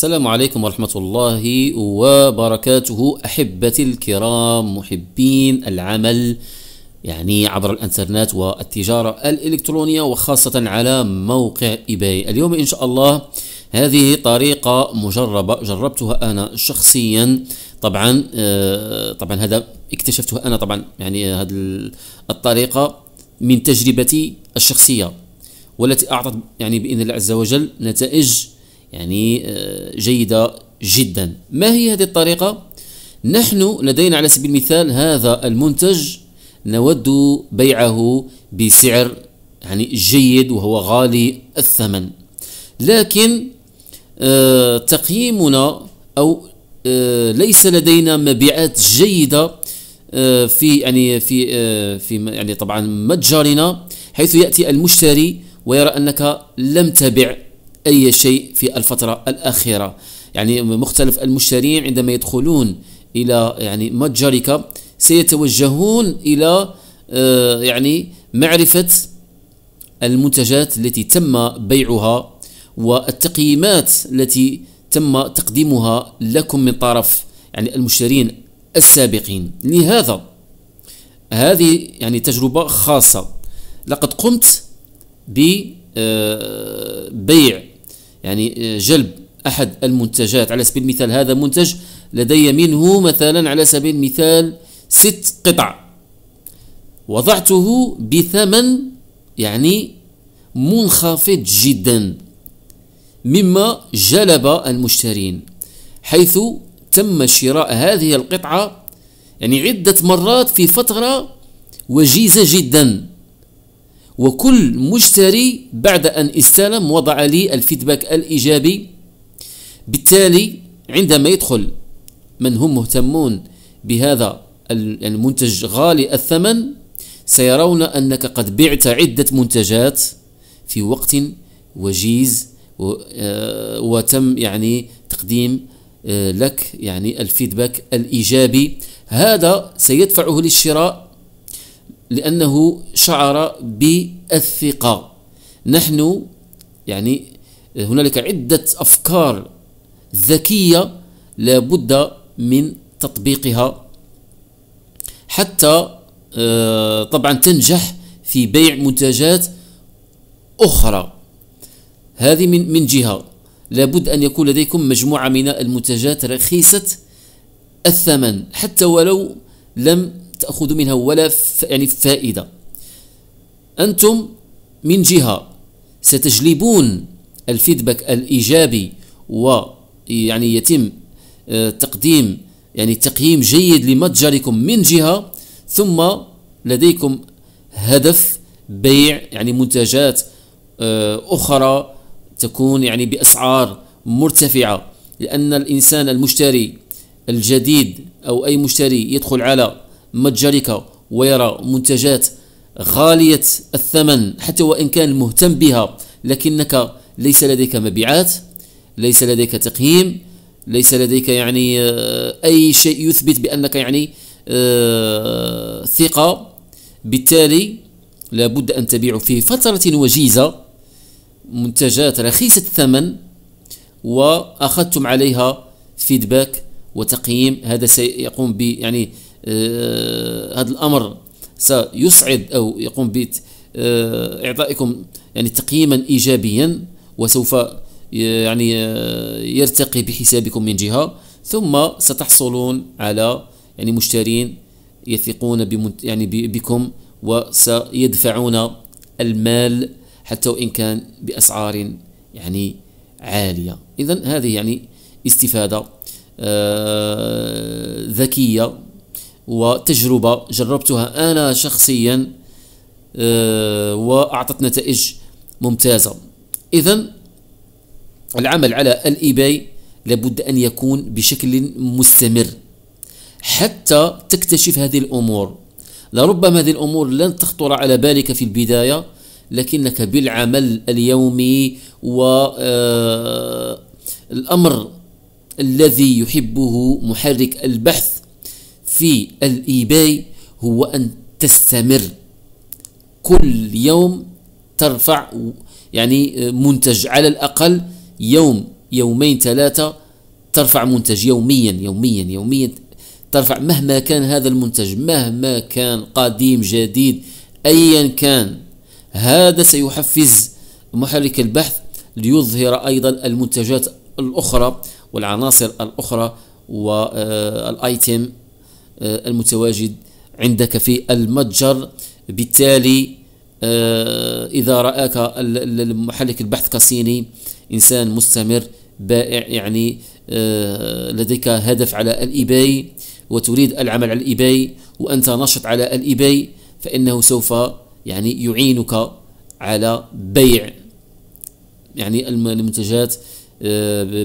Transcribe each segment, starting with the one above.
السلام عليكم ورحمة الله وبركاته أحبتي الكرام محبين العمل يعني عبر الانترنت والتجارة الإلكترونية وخاصة على موقع إيباي اليوم إن شاء الله هذه طريقة مجربة جربتها أنا شخصيا طبعا آه، طبعا هذا اكتشفته أنا طبعا يعني هذه الطريقة من تجربتي الشخصية والتي أعطت يعني بإذن الله عز وجل نتائج يعني آه، جيدة جدا ما هي هذه الطريقة؟ نحن لدينا على سبيل المثال هذا المنتج نود بيعه بسعر يعني جيد وهو غالي الثمن لكن آه، تقييمنا أو آه، ليس لدينا مبيعات جيدة في يعني في في يعني طبعا متجرنا حيث يأتي المشتري ويرى أنك لم تبع أي شيء في الفترة الأخيرة يعني مختلف المشترين عندما يدخلون إلى يعني متجرك سيتوجهون إلى آه، يعني معرفة المنتجات التي تم بيعها والتقييمات التي تم تقديمها لكم من طرف يعني المشترين السابقين لهذا هذه يعني تجربة خاصة لقد قمت ببيع آه، يعني آه، جلب أحد المنتجات على سبيل المثال هذا منتج لدي منه مثلا على سبيل المثال ست قطع وضعته بثمن يعني منخفض جدا مما جلب المشترين حيث تم شراء هذه القطعة يعني عدة مرات في فترة وجيزة جدا وكل مشتري بعد أن استلم وضع لي الفيدباك الإيجابي بالتالي عندما يدخل من هم مهتمون بهذا المنتج غالي الثمن سيرون أنك قد بعت عدة منتجات في وقت وجيز آه، وتم يعني تقديم آه، لك يعني الفيدباك الإيجابي هذا سيدفعه للشراء لأنه شعر بالثقة نحن يعني هنالك عدة أفكار ذكية لابد من تطبيقها حتى آه، طبعا تنجح في بيع منتجات أخرى هذه من من جهة لابد أن يكون لديكم مجموعة من المنتجات رخيصة الثمن حتى ولو لم تأخذ منها ولا ف... يعني فائدة أنتم من جهة ستجلبون الفيدباك الإيجابي ويعني يتم آه، تقديم يعني تقييم جيد لمتجركم من جهة ثم لديكم هدف بيع يعني منتجات آه، أخرى تكون يعني بأسعار مرتفعة لأن الإنسان المشتري الجديد أو أي مشتري يدخل على متجرك ويرى منتجات غالية الثمن حتى وإن كان مهتم بها لكنك ليس لديك مبيعات ليس لديك تقييم ليس لديك يعني آه، أي شيء يثبت بأنك يعني آه، ثقة بالتالي لابد أن تبيع في فترة وجيزة منتجات رخيصة الثمن وأخذتم عليها فيدباك وتقييم هذا سيقوم ب يعني آه، هذا الامر سيسعد او يقوم ب آه، اعطائكم يعني تقييما ايجابيا وسوف يعني آه، يرتقي بحسابكم من جهه ثم ستحصلون على يعني مشترين يثقون بمنت يعني بكم وسيدفعون المال حتى وان كان باسعار يعني عاليه اذا هذه يعني استفاده ذكيه وتجربة جربتها أنا شخصيا آه، وأعطت نتائج ممتازة إذا العمل على الإيباي لابد أن يكون بشكل مستمر حتى تكتشف هذه الأمور لربما هذه الأمور لن تخطر على بالك في البداية لكنك بالعمل اليومي و آه، الأمر الذي يحبه محرك البحث في الايباي هو ان تستمر كل يوم ترفع يعني منتج على الاقل يوم يومين ثلاثه ترفع منتج يوميا يوميا يوميا ترفع مهما كان هذا المنتج مهما كان قديم جديد ايا كان هذا سيحفز محرك البحث ليظهر ايضا المنتجات الاخرى والعناصر الاخرى والايتم آه، المتواجد عندك في المتجر بالتالي آه، إذا رآك محلك البحث كصيني إنسان مستمر بائع يعني آه، لديك هدف على الإيباي وتريد العمل على الإيباي وأنت نشط على الإيباي فإنه سوف يعني يعينك على بيع يعني المنتجات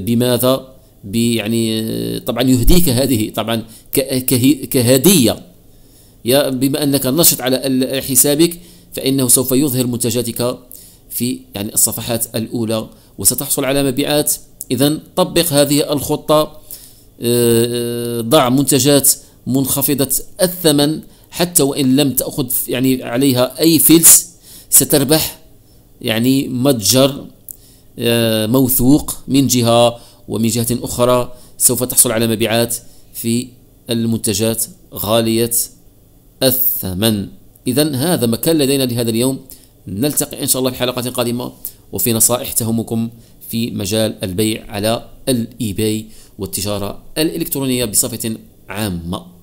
بماذا يعني طبعا يهديك هذه طبعا كهديه يا بما انك نشط على حسابك فانه سوف يظهر منتجاتك في يعني الصفحات الاولى وستحصل على مبيعات اذا طبق هذه الخطه آه، ضع منتجات منخفضه الثمن حتى وان لم تاخذ يعني عليها اي فلس ستربح يعني متجر آه، موثوق من جهه ومن جهة أخرى سوف تحصل على مبيعات في المنتجات غالية الثمن إذا هذا ما كان لدينا لهذا اليوم نلتقي إن شاء الله في حلقة قادمة وفي نصائح تهمكم في مجال البيع على الإيباي والتجارة الإلكترونية بصفة عامة